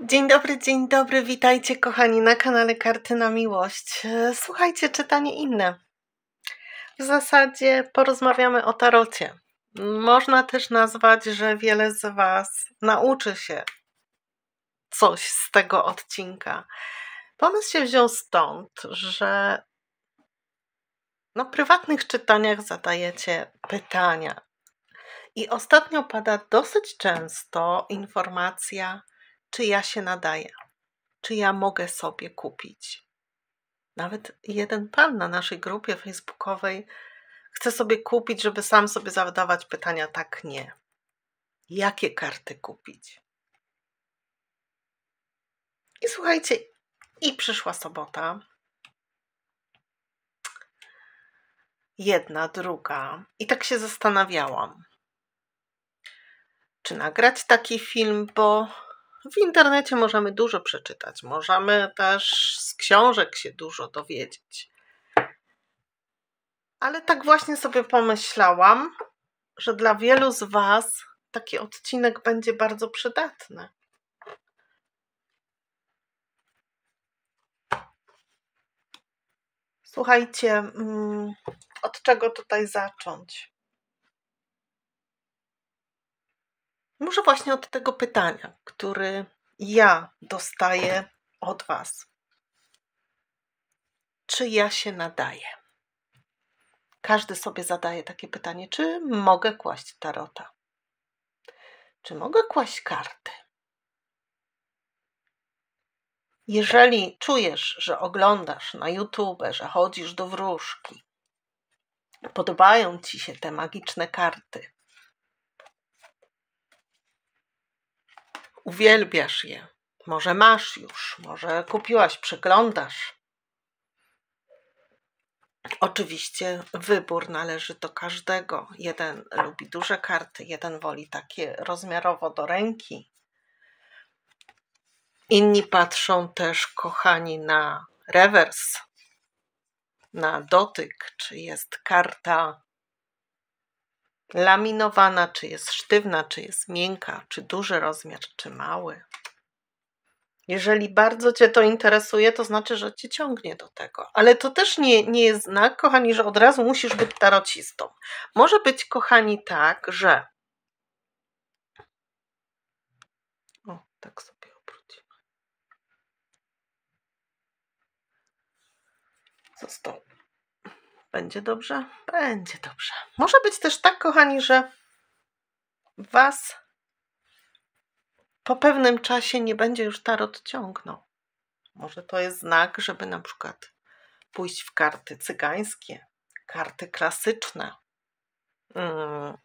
Dzień dobry, dzień dobry, witajcie kochani na kanale Karty na Miłość. Słuchajcie, czytanie inne. W zasadzie porozmawiamy o tarocie. Można też nazwać, że wiele z Was nauczy się coś z tego odcinka. Pomysł się wziął stąd, że na prywatnych czytaniach zadajecie pytania. I ostatnio pada dosyć często informacja, czy ja się nadaję, czy ja mogę sobie kupić. Nawet jeden pan na naszej grupie facebookowej chce sobie kupić, żeby sam sobie zadawać pytania tak nie. Jakie karty kupić? I słuchajcie, i przyszła sobota. Jedna, druga. I tak się zastanawiałam, czy nagrać taki film, bo w internecie możemy dużo przeczytać, możemy też z książek się dużo dowiedzieć. Ale tak właśnie sobie pomyślałam, że dla wielu z Was taki odcinek będzie bardzo przydatny. Słuchajcie, mm, od czego tutaj zacząć? Może właśnie od tego pytania, który ja dostaję od Was. Czy ja się nadaję? Każdy sobie zadaje takie pytanie: czy mogę kłaść tarota? Czy mogę kłaść karty? Jeżeli czujesz, że oglądasz na YouTube, że chodzisz do wróżki, podobają ci się te magiczne karty, Uwielbiasz je. Może masz już, może kupiłaś, przeglądasz. Oczywiście wybór należy do każdego. Jeden lubi duże karty, jeden woli takie rozmiarowo do ręki. Inni patrzą też, kochani, na rewers, na dotyk, czy jest karta laminowana, czy jest sztywna, czy jest miękka, czy duży rozmiar, czy mały. Jeżeli bardzo Cię to interesuje, to znaczy, że Cię ciągnie do tego. Ale to też nie, nie jest znak, kochani, że od razu musisz być tarocistą. Może być, kochani, tak, że. O, tak sobie obróciłem. Został będzie dobrze? Będzie dobrze. Może być też tak, kochani, że Was po pewnym czasie nie będzie już tarot ciągnął. Może to jest znak, żeby na przykład pójść w karty cygańskie, karty klasyczne, mm,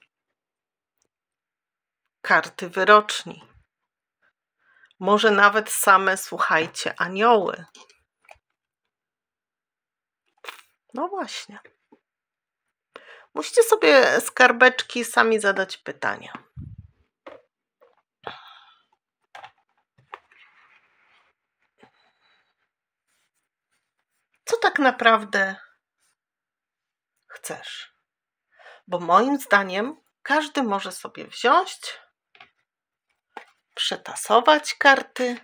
karty wyroczni. Może nawet same, słuchajcie, anioły. No właśnie. Musicie sobie skarbeczki sami zadać pytania. Co tak naprawdę chcesz? Bo moim zdaniem każdy może sobie wziąć, przetasować karty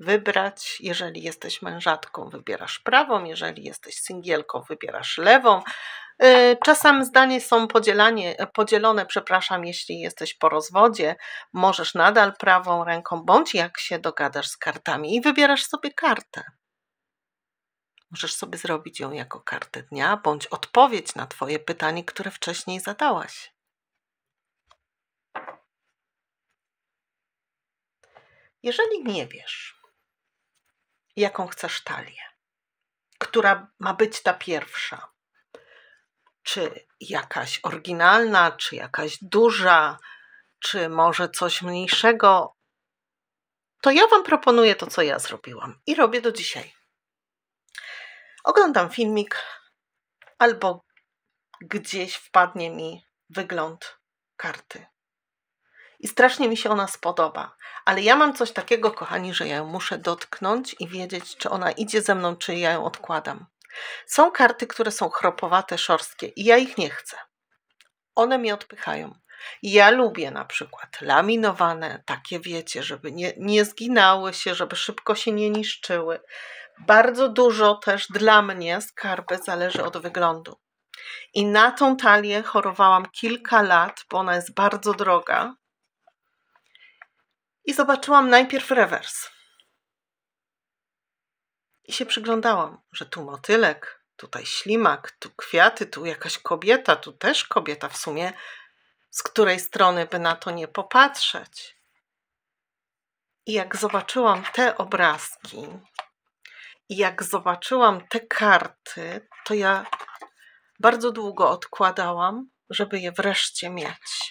wybrać. Jeżeli jesteś mężatką, wybierasz prawą, jeżeli jesteś singielką, wybierasz lewą. Y, czasem zdanie są podzielanie, podzielone, przepraszam, jeśli jesteś po rozwodzie, możesz nadal prawą ręką, bądź jak się dogadasz z kartami i wybierasz sobie kartę. Możesz sobie zrobić ją jako kartę dnia, bądź odpowiedź na Twoje pytanie, które wcześniej zadałaś. Jeżeli nie wiesz, jaką chcesz talię, która ma być ta pierwsza. Czy jakaś oryginalna, czy jakaś duża, czy może coś mniejszego, to ja Wam proponuję to, co ja zrobiłam i robię do dzisiaj. Oglądam filmik, albo gdzieś wpadnie mi wygląd karty i strasznie mi się ona spodoba. Ale ja mam coś takiego, kochani, że ja ją muszę dotknąć i wiedzieć, czy ona idzie ze mną, czy ja ją odkładam. Są karty, które są chropowate, szorstkie i ja ich nie chcę. One mnie odpychają. Ja lubię na przykład laminowane, takie wiecie, żeby nie, nie zginały się, żeby szybko się nie niszczyły. Bardzo dużo też dla mnie skarby zależy od wyglądu. I na tą talię chorowałam kilka lat, bo ona jest bardzo droga i zobaczyłam najpierw rewers. I się przyglądałam, że tu motylek, tutaj ślimak, tu kwiaty, tu jakaś kobieta, tu też kobieta w sumie, z której strony by na to nie popatrzeć. I jak zobaczyłam te obrazki, i jak zobaczyłam te karty, to ja bardzo długo odkładałam, żeby je wreszcie mieć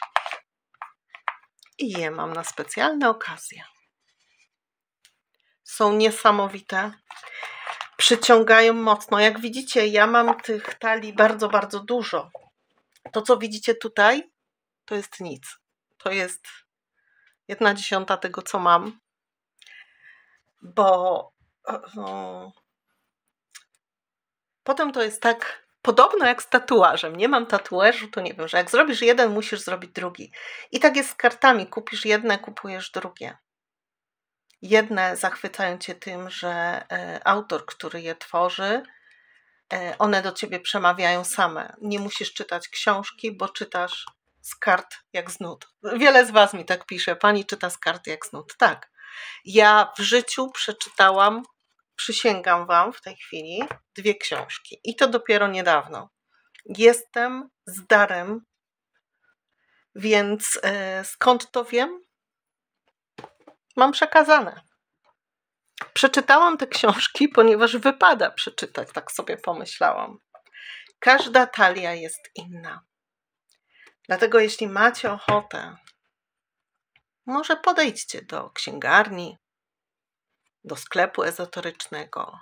i je mam na specjalne okazje. Są niesamowite. Przyciągają mocno. Jak widzicie, ja mam tych talii bardzo, bardzo dużo. To, co widzicie tutaj, to jest nic. To jest jedna dziesiąta tego, co mam. Bo e, no, potem to jest tak Podobno jak z tatuażem. Nie mam tatuażu, to nie wiem, że jak zrobisz jeden, musisz zrobić drugi. I tak jest z kartami. Kupisz jedne, kupujesz drugie. Jedne zachwycają cię tym, że e, autor, który je tworzy, e, one do ciebie przemawiają same. Nie musisz czytać książki, bo czytasz z kart jak z nut. Wiele z Was mi tak pisze, pani czyta z kart jak z nut. Tak. Ja w życiu przeczytałam przysięgam Wam w tej chwili, dwie książki. I to dopiero niedawno. Jestem z darem, więc e, skąd to wiem? Mam przekazane. Przeczytałam te książki, ponieważ wypada przeczytać, tak sobie pomyślałam. Każda talia jest inna. Dlatego, jeśli macie ochotę, może podejdźcie do księgarni, do sklepu ezoterycznego.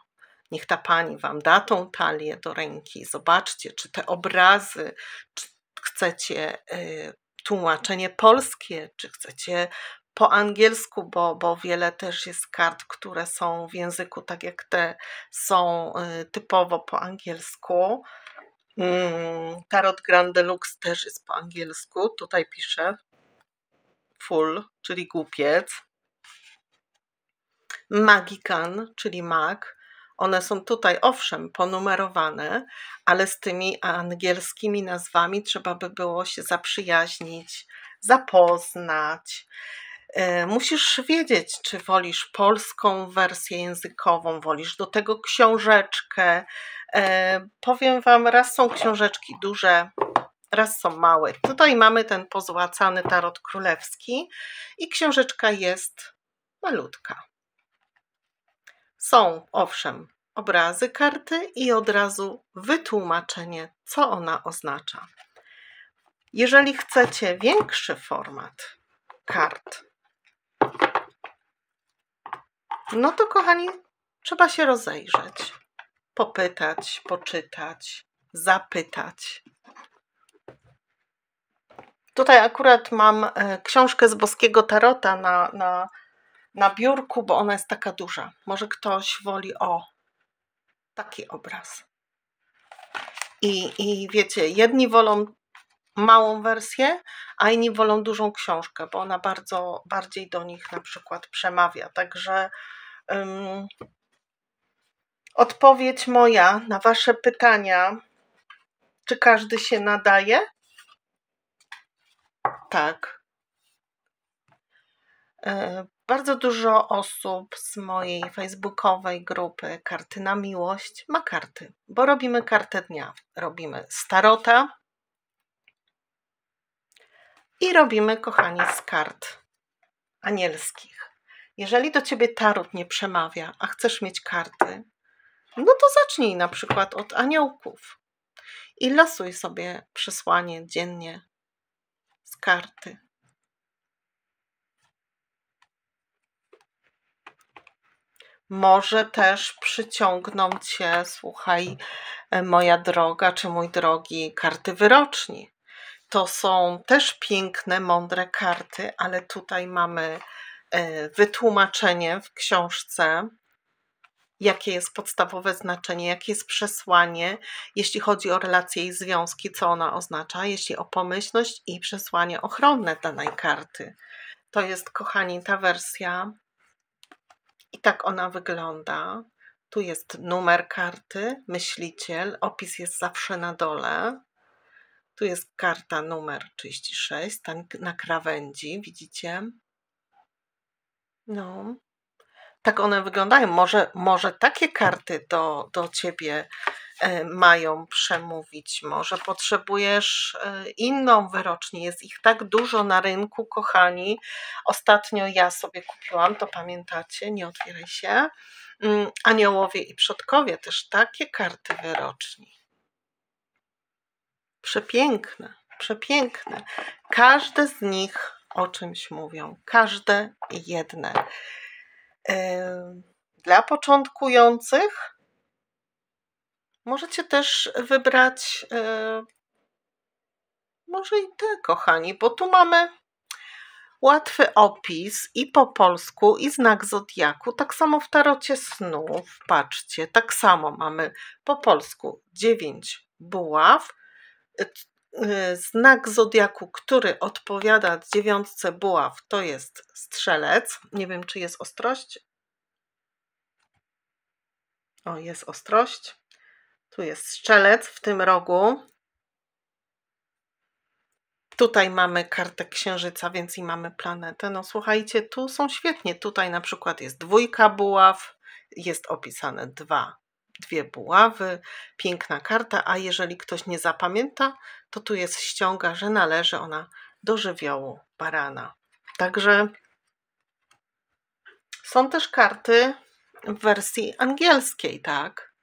Niech ta pani wam da tą talię do ręki. Zobaczcie, czy te obrazy, czy chcecie y, tłumaczenie polskie, czy chcecie po angielsku, bo, bo wiele też jest kart, które są w języku, tak jak te są y, typowo po angielsku. Mm, tarot Grand Deluxe też jest po angielsku. Tutaj pisze full, czyli głupiec. Magikan, czyli mag. One są tutaj owszem ponumerowane, ale z tymi angielskimi nazwami trzeba by było się zaprzyjaźnić, zapoznać. E, musisz wiedzieć, czy wolisz polską wersję językową, wolisz do tego książeczkę. E, powiem Wam, raz są książeczki duże, raz są małe. Tutaj mamy ten pozłacany tarot królewski i książeczka jest malutka. Są, owszem, obrazy karty i od razu wytłumaczenie, co ona oznacza. Jeżeli chcecie większy format kart, no to kochani, trzeba się rozejrzeć, popytać, poczytać, zapytać. Tutaj akurat mam e, książkę z Boskiego Tarota na, na na biurku, bo ona jest taka duża. Może ktoś woli o taki obraz. I, i wiecie, jedni wolą małą wersję, a inni wolą dużą książkę, bo ona bardzo bardziej do nich na przykład przemawia. Także um, odpowiedź moja na Wasze pytania, czy każdy się nadaje? Tak. E, bardzo dużo osób z mojej facebookowej grupy Karty na Miłość ma karty, bo robimy kartę dnia. Robimy starota i robimy, kochani, z kart anielskich. Jeżeli do Ciebie tarot nie przemawia, a chcesz mieć karty, no to zacznij na przykład od aniołków i losuj sobie przesłanie dziennie z karty. może też przyciągną cię, słuchaj, e, moja droga czy mój drogi, karty wyroczni. To są też piękne, mądre karty, ale tutaj mamy e, wytłumaczenie w książce, jakie jest podstawowe znaczenie, jakie jest przesłanie, jeśli chodzi o relacje i związki, co ona oznacza, jeśli o pomyślność i przesłanie ochronne danej karty. To jest, kochani, ta wersja i tak ona wygląda. Tu jest numer karty, myśliciel, opis jest zawsze na dole. Tu jest karta numer 36, na krawędzi, widzicie? No tak one wyglądają. Może, może takie karty do, do ciebie e, mają przemówić. Może potrzebujesz e, inną wyrocznię. Jest ich tak dużo na rynku, kochani. Ostatnio ja sobie kupiłam, to pamiętacie, nie otwieraj się. Mm, Aniołowie i przodkowie, też takie karty wyroczni. Przepiękne, przepiękne. Każde z nich o czymś mówią, każde jedne. Dla początkujących możecie też wybrać e, może i te, kochani, bo tu mamy łatwy opis i po polsku, i znak zodiaku. Tak samo w tarocie snów, patrzcie, tak samo mamy po polsku 9 buław, Y, znak zodiaku, który odpowiada dziewiątce buław, to jest strzelec. Nie wiem, czy jest ostrość. O, jest ostrość. Tu jest strzelec w tym rogu. Tutaj mamy kartę księżyca, więc i mamy planetę. No słuchajcie, tu są świetnie. Tutaj na przykład jest dwójka buław, jest opisane dwa dwie buławy, piękna karta, a jeżeli ktoś nie zapamięta, to tu jest ściąga, że należy ona do żywiołu barana. Także są też karty w wersji angielskiej, tak?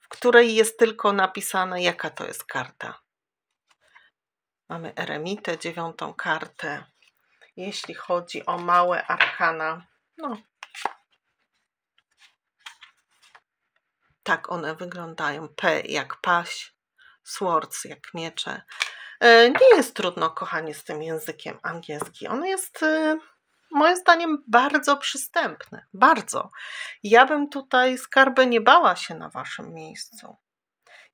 W której jest tylko napisane, jaka to jest karta. Mamy Eremitę, dziewiątą kartę. Jeśli chodzi o małe arkana, no, Tak one wyglądają. P jak paś, swords jak miecze. E, nie jest trudno, kochanie, z tym językiem angielski. On jest e, moim zdaniem bardzo przystępny. Bardzo. Ja bym tutaj skarby nie bała się na waszym miejscu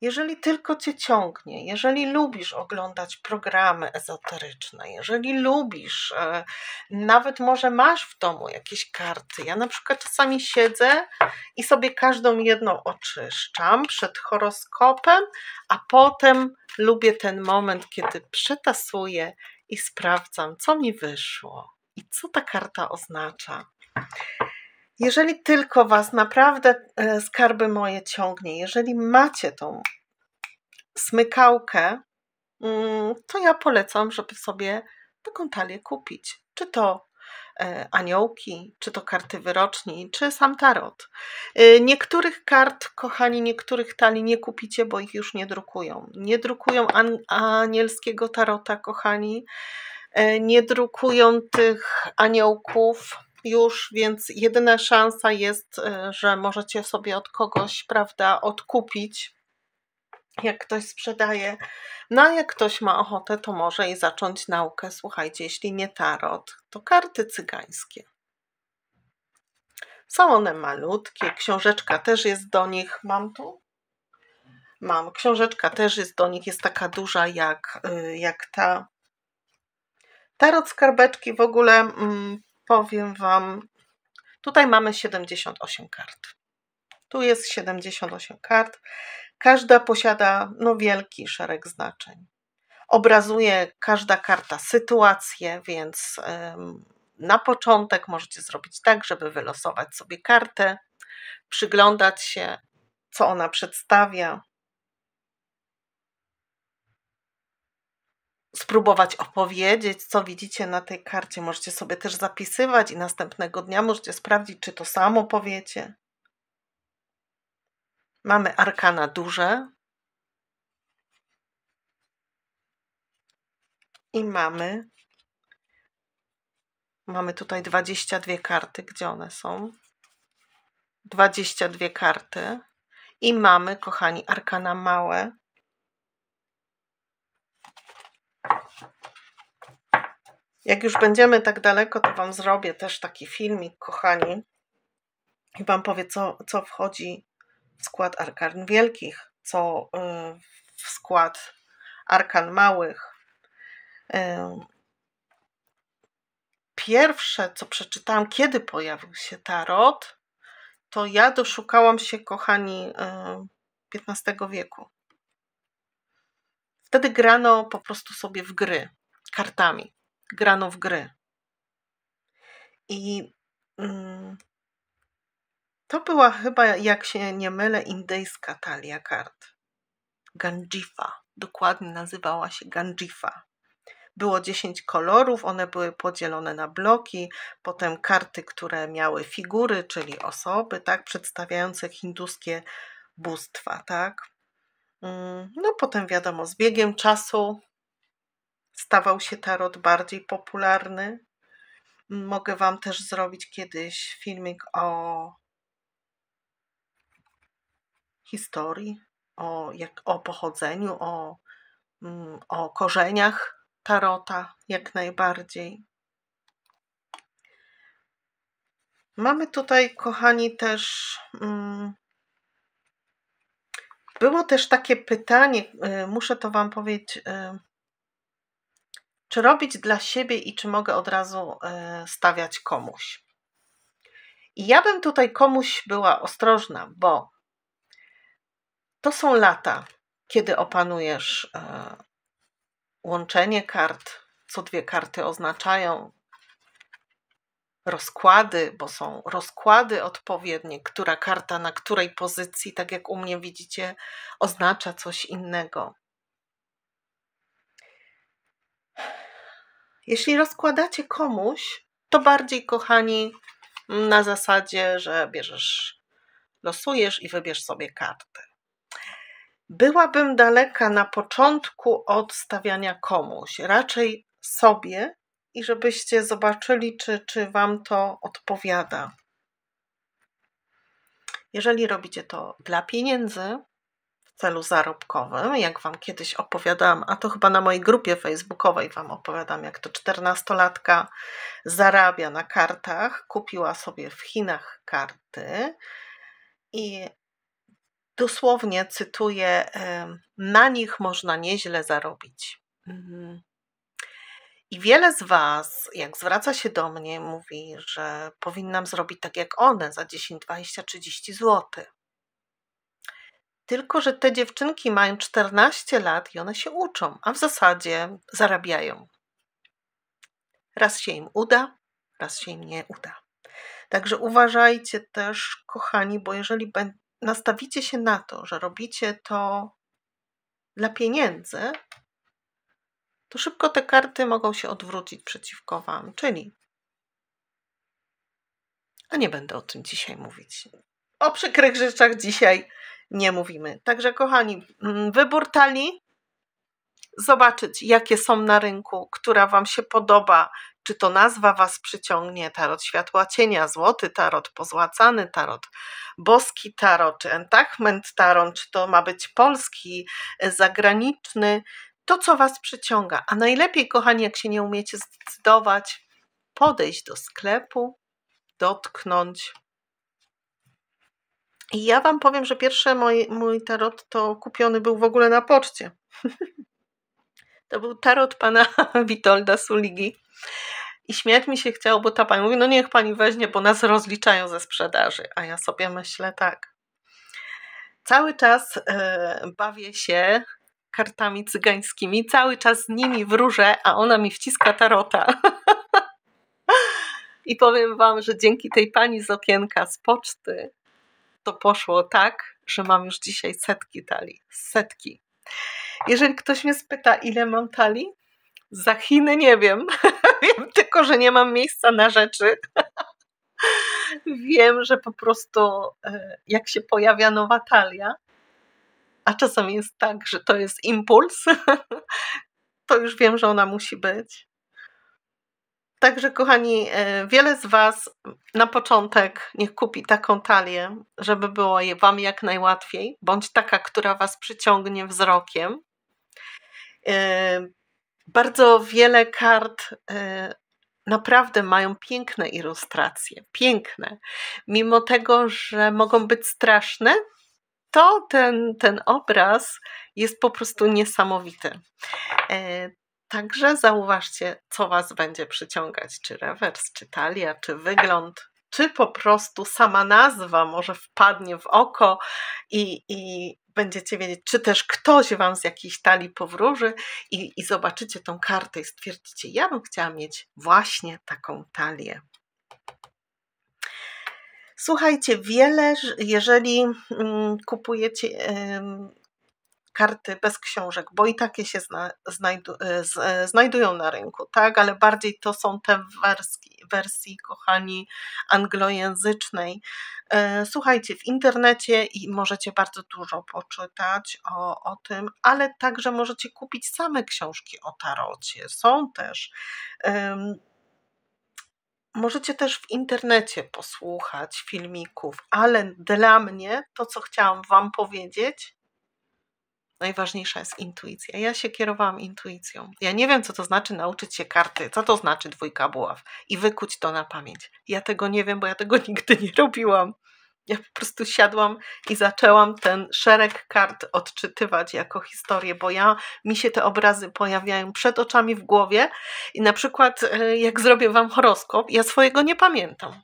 jeżeli tylko cię ciągnie, jeżeli lubisz oglądać programy ezoteryczne, jeżeli lubisz, e, nawet może masz w domu jakieś karty. Ja na przykład czasami siedzę i sobie każdą jedną oczyszczam przed horoskopem, a potem lubię ten moment, kiedy przetasuję i sprawdzam, co mi wyszło i co ta karta oznacza. Jeżeli tylko Was naprawdę e, skarby moje ciągnie, jeżeli macie tą smykałkę, mm, to ja polecam, żeby sobie taką talię kupić. Czy to e, aniołki, czy to karty wyroczni, czy sam tarot. E, niektórych kart, kochani, niektórych talii nie kupicie, bo ich już nie drukują. Nie drukują an anielskiego tarota, kochani. Nie drukują tych aniołków już, więc jedyna szansa jest, e, że możecie sobie od kogoś, prawda, odkupić, jak ktoś sprzedaje. No a jak ktoś ma ochotę, to może i zacząć naukę, słuchajcie, jeśli nie tarot, to karty cygańskie. Są one malutkie, książeczka też jest do nich. Mam tu? Mam. Książeczka też jest do nich, jest taka duża jak, y, jak ta. Tarot skarbeczki w ogóle mm, powiem Wam, tutaj mamy 78 kart. Tu jest 78 kart. Każda posiada no, wielki szereg znaczeń. Obrazuje każda karta sytuację, więc ym, na początek możecie zrobić tak, żeby wylosować sobie kartę, przyglądać się, co ona przedstawia, spróbować opowiedzieć, co widzicie na tej karcie. Możecie sobie też zapisywać i następnego dnia możecie sprawdzić, czy to samo powiecie. Mamy arkana duże i mamy mamy tutaj 22 karty, gdzie one są? 22 karty i mamy, kochani, arkana małe jak już będziemy tak daleko, to Wam zrobię też taki filmik, kochani, i Wam powiem, co, co wchodzi w skład arkan wielkich, co y, w skład arkan małych. Y, pierwsze, co przeczytałam, kiedy pojawił się tarot, to ja doszukałam się, kochani, XV y, wieku. Wtedy grano po prostu sobie w gry, kartami. Grano w gry. I mm, to była chyba, jak się nie mylę, indyjska talia kart. Ganjifa. Dokładnie nazywała się Ganjifa. Było 10 kolorów, one były podzielone na bloki, potem karty, które miały figury, czyli osoby, tak, przedstawiające hinduskie bóstwa, tak. Mm, no potem wiadomo, z biegiem czasu stawał się tarot bardziej popularny. Mogę Wam też zrobić kiedyś filmik o historii, o, jak, o pochodzeniu, o, mm, o korzeniach tarota, jak najbardziej. Mamy tutaj, kochani, też mm, było też takie pytanie, y, muszę to Wam powiedzieć, y, czy robić dla siebie i czy mogę od razu y, stawiać komuś. I ja bym tutaj komuś była ostrożna, bo to są lata, kiedy opanujesz łączenie kart, co dwie karty oznaczają, rozkłady, bo są rozkłady odpowiednie, która karta na której pozycji, tak jak u mnie widzicie, oznacza coś innego. Jeśli rozkładacie komuś, to bardziej kochani na zasadzie, że bierzesz, losujesz i wybierz sobie karty. Byłabym daleka na początku od stawiania komuś, raczej sobie i żebyście zobaczyli, czy, czy Wam to odpowiada. Jeżeli robicie to dla pieniędzy, w celu zarobkowym, jak Wam kiedyś opowiadałam, a to chyba na mojej grupie facebookowej Wam opowiadam, jak to 14-latka zarabia na kartach, kupiła sobie w Chinach karty i dosłownie cytuję, na nich można nieźle zarobić. Mhm. I wiele z Was, jak zwraca się do mnie, mówi, że powinnam zrobić tak jak one za 10, 20, 30 zł. Tylko, że te dziewczynki mają 14 lat i one się uczą, a w zasadzie zarabiają. Raz się im uda, raz się im nie uda. Także uważajcie też, kochani, bo jeżeli nastawicie się na to, że robicie to dla pieniędzy, to szybko te karty mogą się odwrócić przeciwko Wam, czyli. A nie będę o tym dzisiaj mówić. O przykrych rzeczach dzisiaj nie mówimy. Także, kochani, mm, wybór talii, zobaczyć, jakie są na rynku, która Wam się podoba, czy to nazwa Was przyciągnie, tarot światła cienia, złoty tarot, pozłacany tarot, boski tarot, czy entachment tarot, czy to ma być polski, e, zagraniczny, to, co Was przyciąga. A najlepiej, kochani, jak się nie umiecie zdecydować, podejść do sklepu, dotknąć. I ja Wam powiem, że pierwszy mój, mój tarot to kupiony był w ogóle na poczcie. to był tarot pana Witolda Suligi. I śmiać mi się chciało, bo ta pani mówi, no niech pani weźmie, bo nas rozliczają ze sprzedaży. A ja sobie myślę tak. Cały czas e, bawię się kartami cygańskimi, cały czas z nimi wróżę, a ona mi wciska tarota. I powiem wam, że dzięki tej pani z okienka z poczty to poszło tak, że mam już dzisiaj setki talii. Setki. Jeżeli ktoś mnie spyta, ile mam talii, za Chiny nie wiem. wiem tylko, że nie mam miejsca na rzeczy. wiem, że po prostu e, jak się pojawia nowa talia, a czasami jest tak, że to jest impuls, to już wiem, że ona musi być. Także, kochani, e, wiele z Was na początek niech kupi taką talię, żeby było je Wam jak najłatwiej, bądź taka, która Was przyciągnie wzrokiem. E, bardzo wiele kart e, naprawdę mają piękne ilustracje, piękne. Mimo tego, że mogą być straszne, to ten, ten obraz jest po prostu niesamowity. E, także zauważcie, co Was będzie przyciągać, czy rewers, czy talia, czy wygląd, czy po prostu sama nazwa może wpadnie w oko i, i będziecie wiedzieć, czy też ktoś Wam z jakiejś talii powróży i, i zobaczycie tą kartę i stwierdzicie, ja bym chciała mieć właśnie taką talię. Słuchajcie, wiele, jeżeli mm, kupujecie karty bez książek, bo i takie się e, e, znajdują na rynku, tak? Ale bardziej to są te wersji, wersji kochani, anglojęzycznej. E, słuchajcie, w internecie i możecie bardzo dużo poczytać o, o tym, ale także możecie kupić same książki o tarocie. Są też. Um, Możecie też w internecie posłuchać filmików, ale dla mnie to, co chciałam Wam powiedzieć, najważniejsza jest intuicja. Ja się kierowałam intuicją. Ja nie wiem, co to znaczy nauczyć się karty, co to znaczy dwójka buław i wykuć to na pamięć. Ja tego nie wiem, bo ja tego nigdy nie robiłam ja po prostu siadłam i zaczęłam ten szereg kart odczytywać jako historię, bo ja mi się te obrazy pojawiają przed oczami w głowie i na przykład e, jak zrobię wam horoskop, ja swojego nie pamiętam.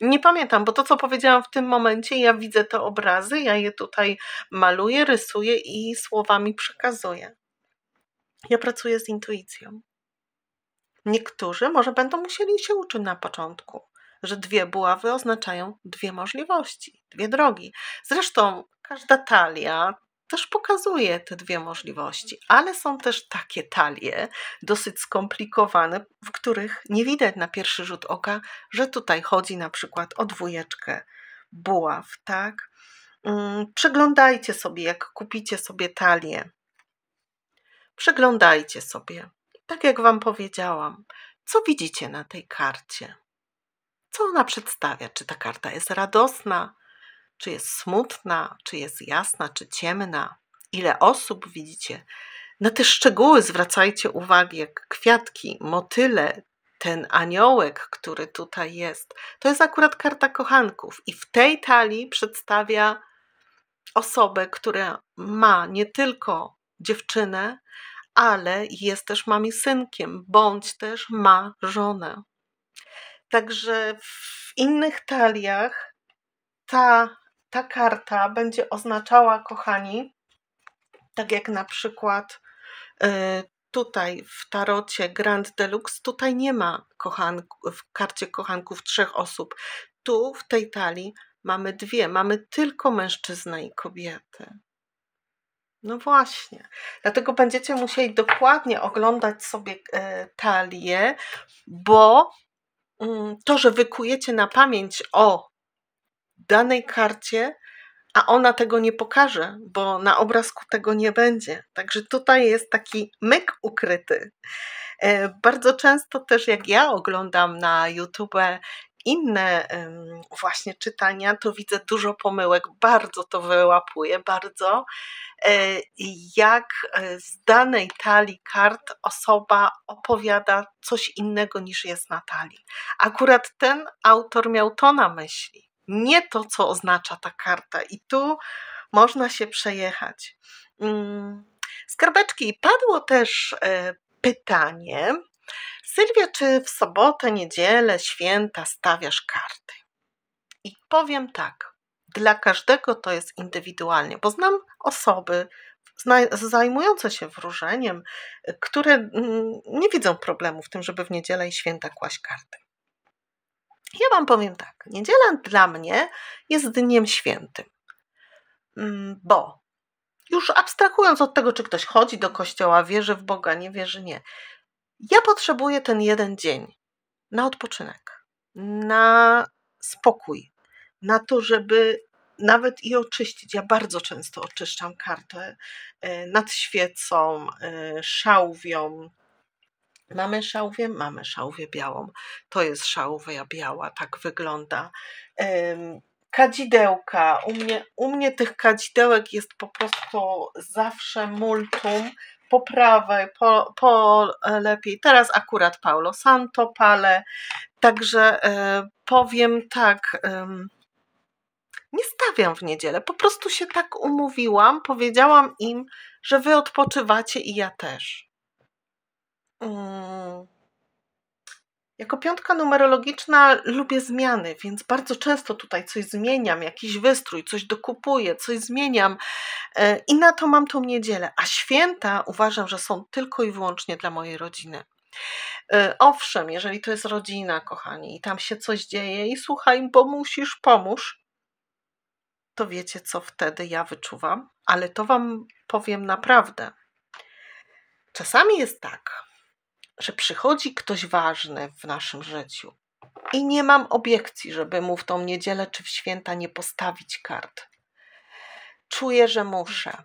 Nie pamiętam, bo to, co powiedziałam w tym momencie, ja widzę te obrazy, ja je tutaj maluję, rysuję i słowami przekazuję. Ja pracuję z intuicją. Niektórzy może będą musieli się uczyć na początku, że dwie buławy oznaczają dwie możliwości, dwie drogi. Zresztą każda talia też pokazuje te dwie możliwości, ale są też takie talie, dosyć skomplikowane, w których nie widać na pierwszy rzut oka, że tutaj chodzi na przykład o dwójeczkę buław, tak? Mm, Przyglądajcie sobie, jak kupicie sobie talię. Przyglądajcie sobie, tak jak Wam powiedziałam, co widzicie na tej karcie co ona przedstawia. Czy ta karta jest radosna, czy jest smutna, czy jest jasna, czy ciemna. Ile osób widzicie. Na te szczegóły zwracajcie uwagę, jak kwiatki, motyle, ten aniołek, który tutaj jest. To jest akurat karta kochanków i w tej talii przedstawia osobę, która ma nie tylko dziewczynę, ale jest też mamisynkiem, synkiem, bądź też ma żonę. Także w innych taliach ta, ta karta będzie oznaczała, kochani, tak jak na przykład y, tutaj w tarocie Grand Deluxe, tutaj nie ma kochanku, w karcie kochanków trzech osób. Tu w tej talii mamy dwie, mamy tylko mężczyznę i kobietę. No właśnie. Dlatego będziecie musieli dokładnie oglądać sobie y, talię, bo Mm, to, że wykujecie na pamięć o danej karcie, a ona tego nie pokaże, bo na obrazku tego nie będzie. Także tutaj jest taki myk ukryty. E, bardzo często też, jak ja oglądam na YouTube inne właśnie czytania, to widzę dużo pomyłek, bardzo to wyłapuję, bardzo e, jak e, z danej talii kart osoba opowiada coś innego niż jest na talii. Akurat ten autor miał to na myśli, nie to, co oznacza ta karta, i tu można się przejechać. Mm, skarbeczki, padło też e, pytanie, Sylwia, czy w sobotę, niedzielę, święta stawiasz karty? I powiem tak, dla każdego to jest indywidualnie, bo znam osoby zajmujące się wróżeniem, które mm, nie widzą problemu w tym, żeby w niedzielę i święta kłaść karty. Ja Wam powiem tak, niedziela dla mnie jest dniem świętym, mm, bo już abstrahując od tego, czy ktoś chodzi do kościoła, wierzy w Boga, nie wierzy, nie. Ja potrzebuję ten jeden dzień na odpoczynek, na spokój, na to, żeby nawet i oczyścić. Ja bardzo często oczyszczam kartę e, nad świecą, e, szałwią. Mamy szałwię? Mamy szałwię białą. To jest szałwia biała, tak wygląda. Kadzidełka. U mnie, u mnie tych kadzidełek jest po prostu zawsze multum, po prawej, po, po lepiej. Teraz akurat Paulo Santo palę. Także e, powiem tak. E, nie stawiam w niedzielę. Po prostu się tak umówiłam, powiedziałam im, że wy odpoczywacie i ja też. Mm. Jako piątka numerologiczna lubię zmiany, więc bardzo często tutaj coś zmieniam, jakiś wystrój, coś dokupuję, coś zmieniam e, i na to mam tą niedzielę. A święta uważam, że są tylko i wyłącznie dla mojej rodziny. E, owszem, jeżeli to jest rodzina, kochani, i tam się coś dzieje, i słuchaj, bo musisz, pomóż, to wiecie, co wtedy ja wyczuwam, ale to Wam powiem naprawdę. Czasami jest tak, że przychodzi ktoś ważny w naszym życiu i nie mam obiekcji, żeby mu w tą niedzielę czy w święta nie postawić kart. Czuję, że muszę.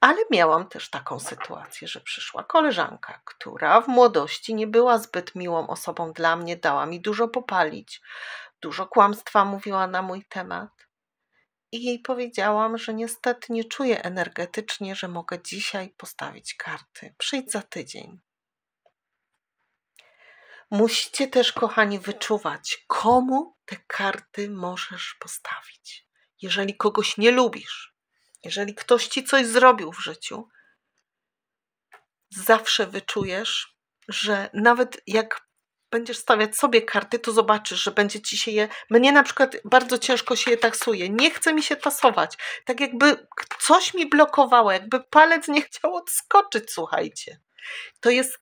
Ale miałam też taką sytuację, że przyszła koleżanka, która w młodości nie była zbyt miłą osobą dla mnie, dała mi dużo popalić, dużo kłamstwa mówiła na mój temat i jej powiedziałam, że niestety nie czuję energetycznie, że mogę dzisiaj postawić karty. Przyjdź za tydzień. Musicie też, kochani, wyczuwać, komu te karty możesz postawić. Jeżeli kogoś nie lubisz, jeżeli ktoś ci coś zrobił w życiu, zawsze wyczujesz, że nawet jak będziesz stawiać sobie karty, to zobaczysz, że będzie ci się je. Mnie na przykład bardzo ciężko się je taksuje. Nie chce mi się tasować. Tak jakby coś mi blokowało, jakby palec nie chciał odskoczyć, słuchajcie. To jest.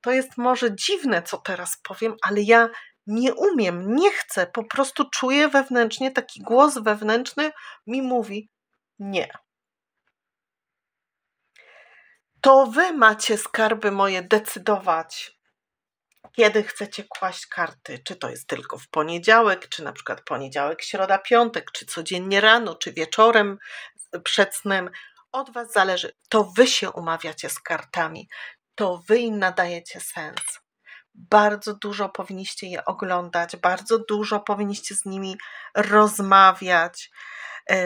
to jest może dziwne, co teraz powiem, ale ja nie umiem, nie chcę, po prostu czuję wewnętrznie, taki głos wewnętrzny mi mówi nie. To wy macie skarby moje decydować, kiedy chcecie kłaść karty, czy to jest tylko w poniedziałek, czy na przykład poniedziałek, środa, piątek, czy codziennie rano, czy wieczorem e, przed snem. Od Was zależy. To Wy się umawiacie z kartami, to Wy im nadajecie sens. Bardzo dużo powinniście je oglądać, bardzo dużo powinniście z nimi rozmawiać. E,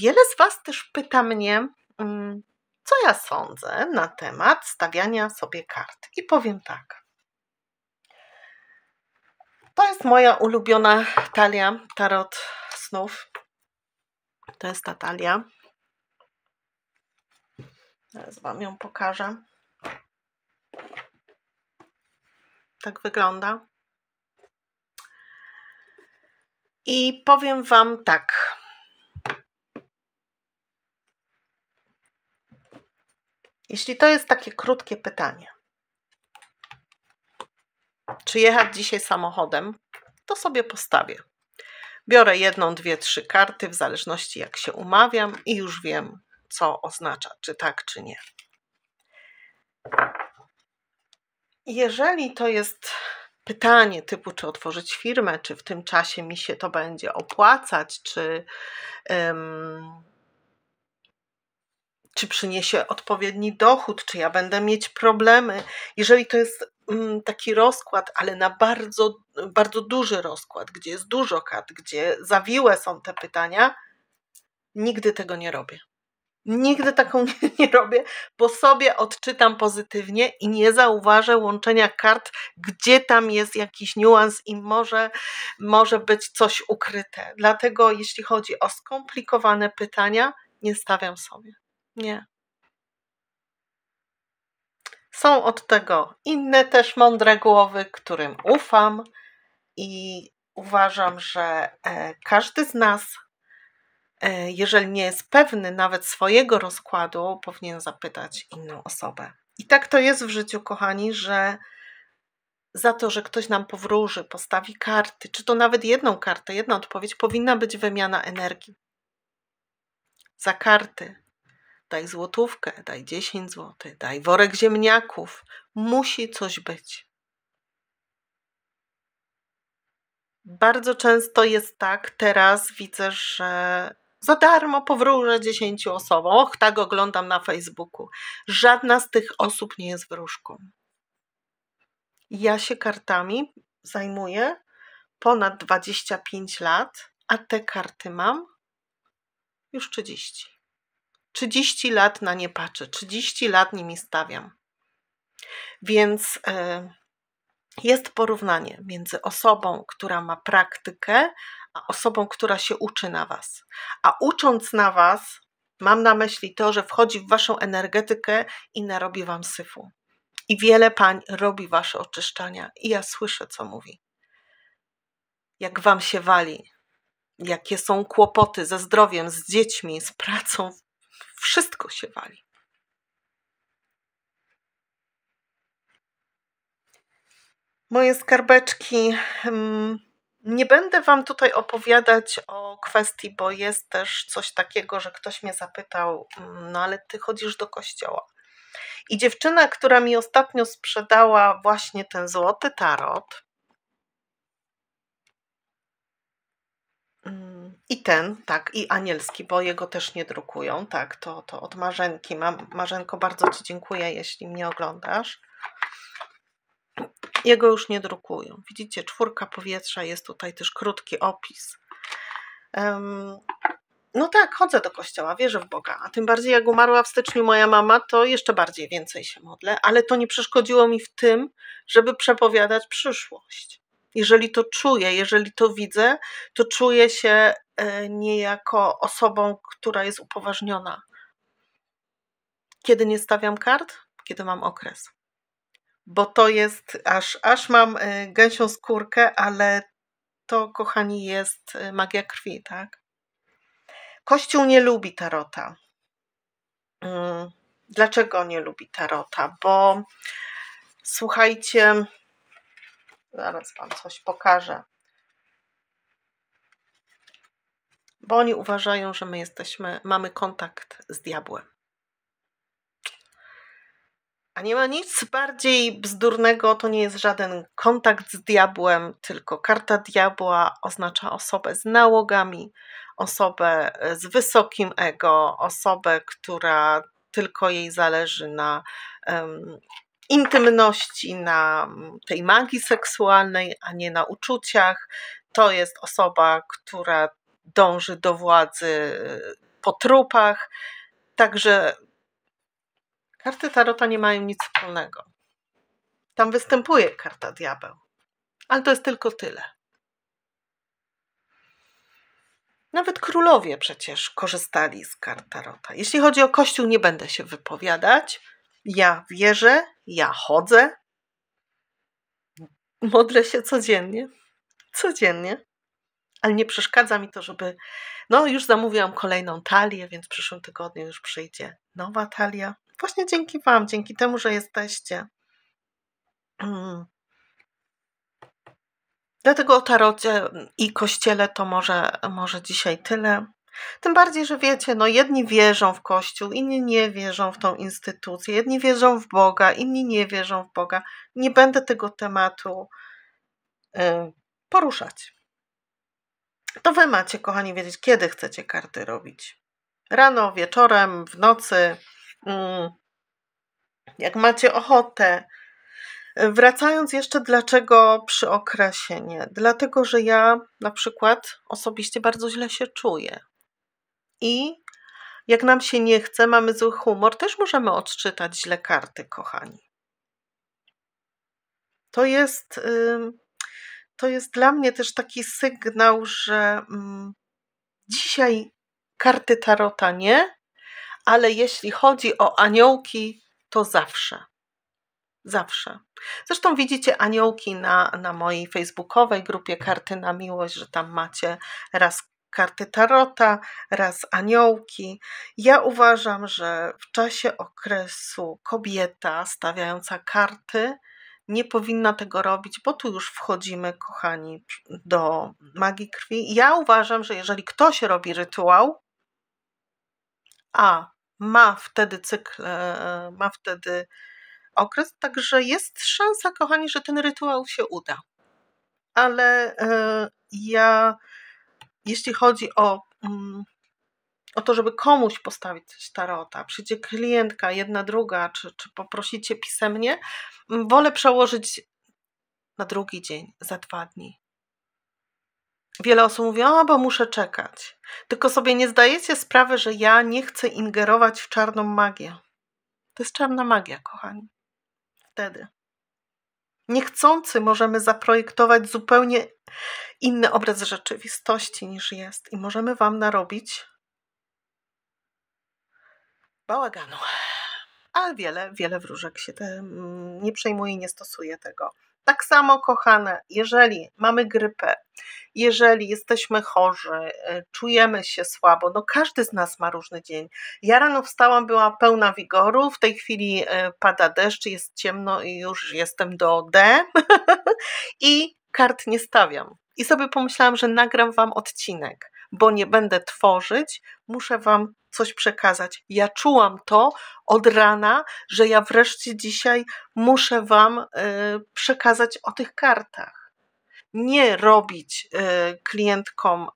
wiele z Was też pyta mnie, mm, co ja sądzę na temat stawiania sobie kart. I powiem tak to jest moja ulubiona talia Tarot Snów. To jest ta talia. Teraz Wam ją pokażę. Tak wygląda. I powiem Wam tak. Jeśli to jest takie krótkie pytanie, czy jechać dzisiaj samochodem, to sobie postawię. Biorę jedną, dwie, trzy karty, w zależności jak się umawiam, i już wiem, co oznacza, czy tak, czy nie. Jeżeli to jest pytanie typu, czy otworzyć firmę, czy w tym czasie mi się to będzie opłacać, czy, um, czy przyniesie odpowiedni dochód, czy ja będę mieć problemy. Jeżeli to jest Mm, taki rozkład, ale na bardzo, bardzo duży rozkład, gdzie jest dużo kart, gdzie zawiłe są te pytania, nigdy tego nie robię. Nigdy taką nie, nie robię, bo sobie odczytam pozytywnie i nie zauważę łączenia kart, gdzie tam jest jakiś niuans i może, może być coś ukryte. Dlatego, jeśli chodzi o skomplikowane pytania, nie stawiam sobie. Nie. Są od tego inne też mądre głowy, którym ufam i uważam, że e, każdy z nas, e, jeżeli nie jest pewny nawet swojego rozkładu, powinien zapytać inną osobę. I tak to jest w życiu, kochani, że za to, że ktoś nam powróży, postawi karty, czy to nawet jedną kartę, jedna odpowiedź, powinna być wymiana energii. Za karty, daj złotówkę, daj 10 zł, daj worek ziemniaków. Musi coś być. Bardzo często jest tak, teraz widzę, że za darmo powróżę 10 osobom. Och, tak oglądam na Facebooku. Żadna z tych osób nie jest wróżką. Ja się kartami zajmuję ponad 25 lat, a te karty mam już 30. 30 lat na nie patrzę, 30 lat nimi stawiam. Więc e, jest porównanie między osobą, która ma praktykę, a osobą, która się uczy na Was. A ucząc na Was, mam na myśli to, że wchodzi w Waszą energetykę i narobi Wam syfu. I wiele pań robi Wasze oczyszczania, i ja słyszę, co mówi. Jak Wam się wali, jakie są kłopoty ze zdrowiem, z dziećmi, z pracą, wszystko się wali. Moje skarbeczki. Nie będę Wam tutaj opowiadać o kwestii, bo jest też coś takiego, że ktoś mnie zapytał: No, ale ty chodzisz do kościoła. I dziewczyna, która mi ostatnio sprzedała właśnie ten złoty tarot, i ten, tak, i anielski, bo jego też nie drukują, tak, to, to od Marzenki mam. Marzenko, bardzo Ci dziękuję, jeśli mnie oglądasz. Jego już nie drukują. Widzicie, czwórka powietrza, jest tutaj też krótki opis. Um, no tak, chodzę do kościoła, wierzę w Boga, a tym bardziej jak umarła w styczniu moja mama, to jeszcze bardziej więcej się modlę, ale to nie przeszkodziło mi w tym, żeby przepowiadać przyszłość. Jeżeli to czuję, jeżeli to widzę, to czuję się E, niejako osobą, która jest upoważniona. Kiedy nie stawiam kart? Kiedy mam okres. Bo to jest, aż, aż mam e, gęsią skórkę, ale to, kochani, jest e, magia krwi, tak? Kościół nie lubi tarota. Mm, dlaczego nie lubi tarota? Bo słuchajcie, zaraz Wam coś pokażę. bo oni uważają, że my jesteśmy, mamy kontakt z diabłem. A nie ma nic bardziej bzdurnego, to nie jest żaden kontakt z diabłem, tylko karta diabła oznacza osobę z nałogami, osobę e, z wysokim ego, osobę, która tylko jej zależy na um, intymności, na tej magii seksualnej, a nie na uczuciach. To jest osoba, która dąży do władzy e, po trupach. Także karty Tarota nie mają nic wspólnego. Tam występuje karta diabeł, ale to jest tylko tyle. Nawet królowie przecież korzystali z kart Tarota. Jeśli chodzi o Kościół, nie będę się wypowiadać. Ja wierzę, ja chodzę. Modlę się codziennie. Codziennie ale nie przeszkadza mi to, żeby. No, już zamówiłam kolejną talię, więc w przyszłym tygodniu już przyjdzie nowa talia. Właśnie dzięki Wam, dzięki temu, że jesteście. Mm. Dlatego o tarocie i kościele to może, może dzisiaj tyle. Tym bardziej, że wiecie, no jedni wierzą w Kościół, inni nie wierzą w tą instytucję, jedni wierzą w Boga, inni nie wierzą w Boga. Nie będę tego tematu y, poruszać to Wy macie, kochani, wiedzieć, kiedy chcecie karty robić. Rano, wieczorem, w nocy, mm. jak macie ochotę. Wracając jeszcze, dlaczego przy okresie nie? Dlatego, że ja na przykład osobiście bardzo źle się czuję. I jak nam się nie chce, mamy zły humor, też możemy odczytać źle karty, kochani. To jest. Yy to jest dla mnie też taki sygnał, że mm, dzisiaj karty tarota nie, ale jeśli chodzi o aniołki, to zawsze. Zawsze. Zresztą widzicie aniołki na, na mojej facebookowej grupie Karty na Miłość, że tam macie raz karty tarota, raz aniołki. Ja uważam, że w czasie okresu kobieta stawiająca karty nie powinna tego robić, bo tu już wchodzimy, kochani, do magii krwi. Ja uważam, że jeżeli ktoś robi rytuał, a ma wtedy cykl, e, ma wtedy okres, także jest szansa, kochani, że ten rytuał się uda. Ale e, ja, jeśli chodzi o mm, o to, żeby komuś postawić coś tarota, przyjdzie klientka, jedna, druga, czy, czy poprosicie pisemnie, mm, wolę przełożyć na drugi dzień, za dwa dni. Wiele osób mówi, o, bo muszę czekać. Tylko sobie nie zdajecie sprawy, że ja nie chcę ingerować w czarną magię. To jest czarna magia, kochani. Wtedy. Niechcący możemy zaprojektować zupełnie inny obraz rzeczywistości niż jest i możemy Wam narobić bałaganu. Ale wiele, wiele wróżek się te, mm, nie przejmuje i nie stosuje tego. Tak samo, kochane, jeżeli mamy grypę, jeżeli jesteśmy chorzy, e, czujemy się słabo, no każdy z nas ma różny dzień. Ja rano wstałam, była pełna wigoru, w tej chwili e, pada deszcz, jest ciemno i już jestem do D i kart nie stawiam. I sobie pomyślałam, że nagram Wam odcinek bo nie będę tworzyć, muszę Wam coś przekazać. Ja czułam to od rana, że ja wreszcie dzisiaj muszę Wam y, przekazać o tych kartach nie robić y, klientkom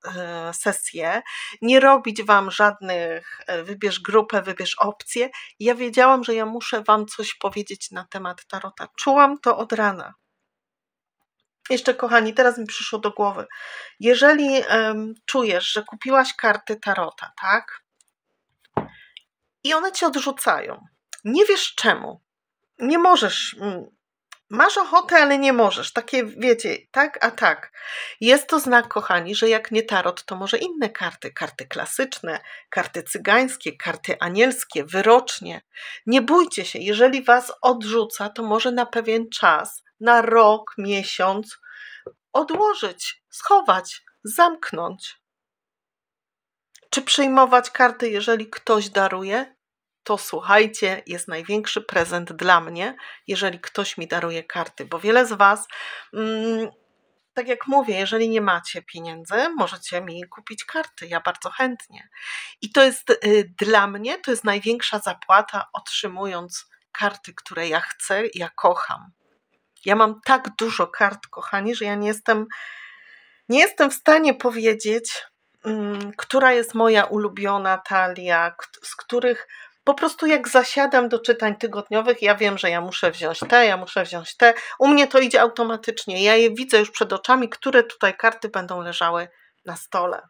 y, sesję, nie robić wam żadnych wybierz grupę, wybierz opcję. Ja wiedziałam, że ja muszę wam coś powiedzieć na temat tarota. Czułam to od rana. Jeszcze, kochani, teraz mi przyszło do głowy. Jeżeli um, czujesz, że kupiłaś karty tarota, tak? I one cię odrzucają. Nie wiesz czemu. Nie możesz mm, masz ochotę, ale nie możesz. Takie, wiecie, tak, a tak. Jest to znak, kochani, że jak nie tarot, to może inne karty. Karty klasyczne, karty cygańskie, karty anielskie, wyrocznie. Nie bójcie się, jeżeli was odrzuca, to może na pewien czas, na rok, miesiąc odłożyć, schować, zamknąć. Czy przyjmować karty, jeżeli ktoś daruje? to słuchajcie, jest największy prezent dla mnie, jeżeli ktoś mi daruje karty, bo wiele z Was. Mm, tak jak mówię, jeżeli nie macie pieniędzy, możecie mi kupić karty. Ja bardzo chętnie. I to jest y, dla mnie, to jest największa zapłata, otrzymując karty, które ja chcę, ja kocham. Ja mam tak dużo kart, kochani, że ja nie jestem, nie jestem w stanie powiedzieć, y, która jest moja ulubiona talia, z których po prostu jak zasiadam do czytań tygodniowych, ja wiem, że ja muszę wziąć te, ja muszę wziąć te. U mnie to idzie automatycznie. Ja je widzę już przed oczami, które tutaj karty będą leżały na stole.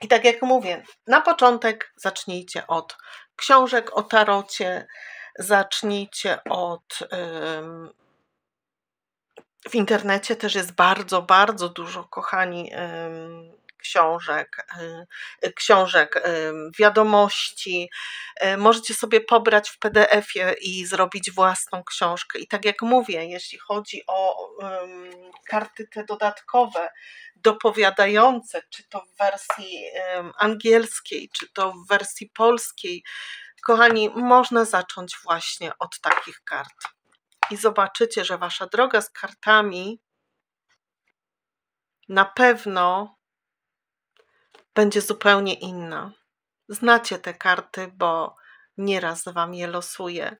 I tak jak mówię, na początek zacznijcie od książek o tarocie, zacznijcie od. w internecie też jest bardzo, bardzo dużo, kochani, książek, y, książek, y, wiadomości. Y, możecie sobie pobrać w PDF-ie i zrobić własną książkę. I tak jak mówię, jeśli chodzi o karty te dodatkowe, dopowiadające, czy to w wersji angielskiej, czy to w wersji polskiej, kochani, można zacząć właśnie od takich kart. I zobaczycie, że wasza droga z kartami na pewno będzie zupełnie inna. Znacie te karty, bo nieraz wam je losuje.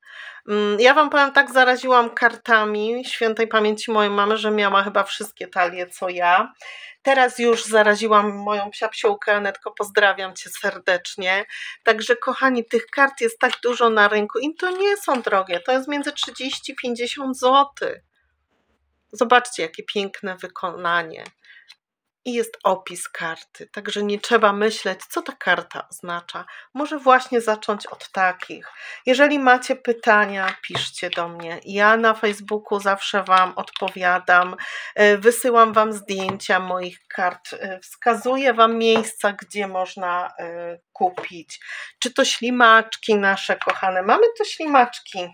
Mm, ja wam powiem tak, zaraziłam kartami świętej pamięci mojej mamy, że miała chyba wszystkie talie, co ja. Teraz już zaraziłam moją psiapsiółkę, Anetko, pozdrawiam cię serdecznie. Także kochani, tych kart jest tak dużo na rynku i to nie są drogie, to jest między 30-50 zł. Zobaczcie, jakie piękne wykonanie i jest opis karty, także nie trzeba myśleć, co ta karta oznacza. Może właśnie zacząć od takich. Jeżeli macie pytania, piszcie do mnie. Ja na Facebooku zawsze Wam odpowiadam, e, wysyłam Wam zdjęcia moich kart, e, wskazuję Wam miejsca, gdzie można e, kupić. Czy to ślimaczki nasze kochane? Mamy tu ślimaczki.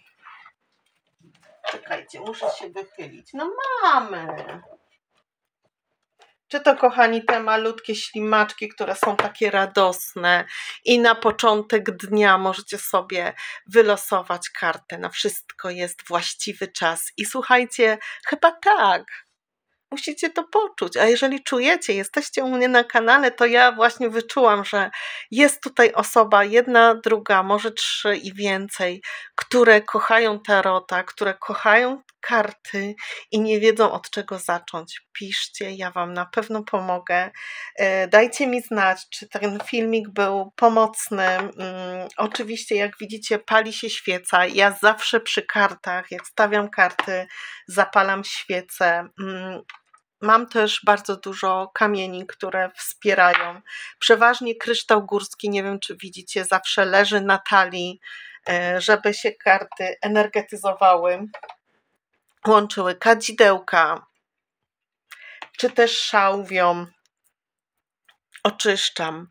Czekajcie, muszę się wychylić. No mamy! Czy to, kochani, te malutkie ślimaczki, które są takie radosne i na początek dnia możecie sobie wylosować kartę. Na wszystko jest właściwy czas. I słuchajcie, chyba tak. Musicie to poczuć, a jeżeli czujecie, jesteście u mnie na kanale, to ja właśnie wyczułam, że jest tutaj osoba, jedna, druga, może trzy i więcej, które kochają tarota, które kochają karty i nie wiedzą od czego zacząć. Piszcie, ja Wam na pewno pomogę. E, dajcie mi znać, czy ten filmik był pomocny. Mm, oczywiście, jak widzicie, pali się świeca. Ja zawsze przy kartach, jak stawiam karty, zapalam świecę. Mm, mam też bardzo dużo kamieni, które wspierają. Przeważnie kryształ górski, nie wiem czy widzicie, zawsze leży na talii, e, żeby się karty energetyzowały łączyły kadzidełka, czy też szałwią. Oczyszczam.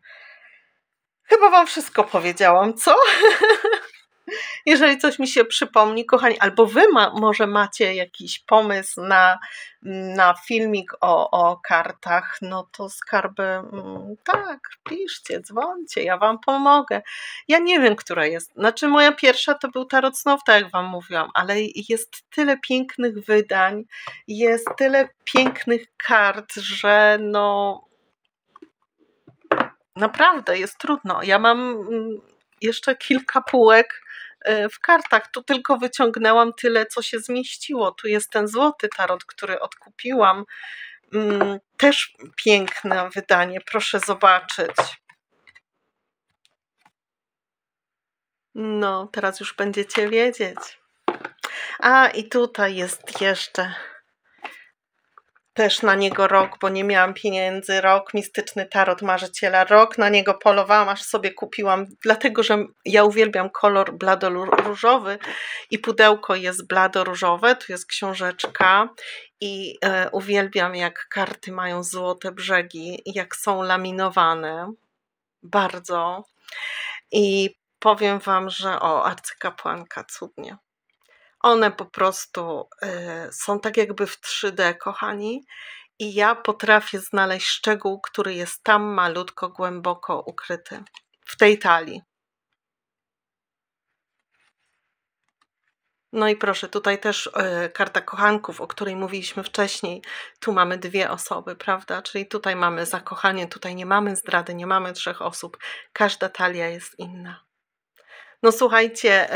Chyba Wam wszystko powiedziałam, co? jeżeli coś mi się przypomni, kochani, albo wy ma, może macie jakiś pomysł na, na filmik o, o kartach, no to skarby, mm, tak, piszcie, dzwońcie, ja wam pomogę. Ja nie wiem, która jest, znaczy moja pierwsza to był Tarot Snowta, jak wam mówiłam, ale jest tyle pięknych wydań, jest tyle pięknych kart, że no naprawdę jest trudno. Ja mam mm, jeszcze kilka półek Y, w kartach. Tu tylko wyciągnęłam tyle, co się zmieściło. Tu jest ten złoty tarot, który odkupiłam. Mm, też piękne wydanie, proszę zobaczyć. No, teraz już będziecie wiedzieć. A i tutaj jest jeszcze też na niego rok, bo nie miałam pieniędzy, rok, mistyczny tarot marzyciela, rok, na niego polowałam, aż sobie kupiłam, dlatego, że ja uwielbiam kolor blado-różowy i pudełko jest blado-różowe, tu jest książeczka i e, uwielbiam jak karty mają złote brzegi, jak są laminowane, bardzo i powiem Wam, że o, arcykapłanka, cudnie. One po prostu y, są tak jakby w 3D, kochani, i ja potrafię znaleźć szczegół, który jest tam malutko, głęboko ukryty w tej talii. No i proszę, tutaj też y, karta kochanków, o której mówiliśmy wcześniej. Tu mamy dwie osoby, prawda? Czyli tutaj mamy zakochanie, tutaj nie mamy zdrady, nie mamy trzech osób. Każda talia jest inna. No słuchajcie,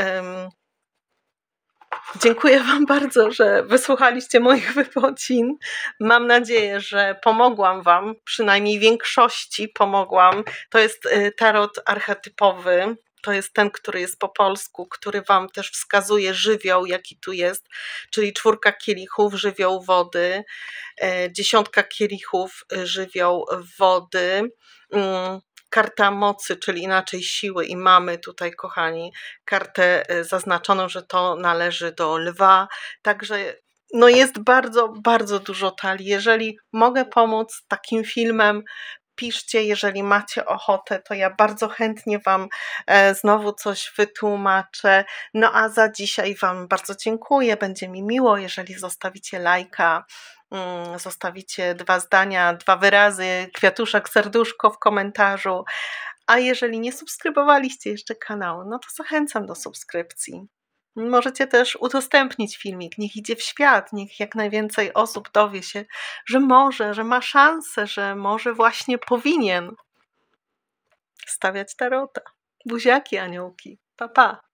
Dziękuję Wam bardzo, że wysłuchaliście moich wypocin. Mam nadzieję, że pomogłam Wam, przynajmniej większości pomogłam. To jest y, tarot archetypowy, to jest ten, który jest po polsku, który Wam też wskazuje żywioł, jaki tu jest, czyli czwórka kielichów, żywioł wody, y, dziesiątka kielichów, y, żywioł wody, mm, karta mocy, czyli inaczej siły i mamy tutaj, kochani, kartę e, zaznaczoną, że to należy do lwa. Także no jest bardzo, bardzo dużo talii. Jeżeli mogę pomóc takim filmem, piszcie, jeżeli macie ochotę, to ja bardzo chętnie Wam e, znowu coś wytłumaczę. No a za dzisiaj Wam bardzo dziękuję. Będzie mi miło, jeżeli zostawicie lajka Mm, zostawicie dwa zdania, dwa wyrazy, kwiatuszek, serduszko w komentarzu. A jeżeli nie subskrybowaliście jeszcze kanału, no to zachęcam do subskrypcji. Możecie też udostępnić filmik, niech idzie w świat, niech jak najwięcej osób dowie się, że może, że ma szansę, że może właśnie powinien stawiać tarota. Buziaki, aniołki. Pa, pa.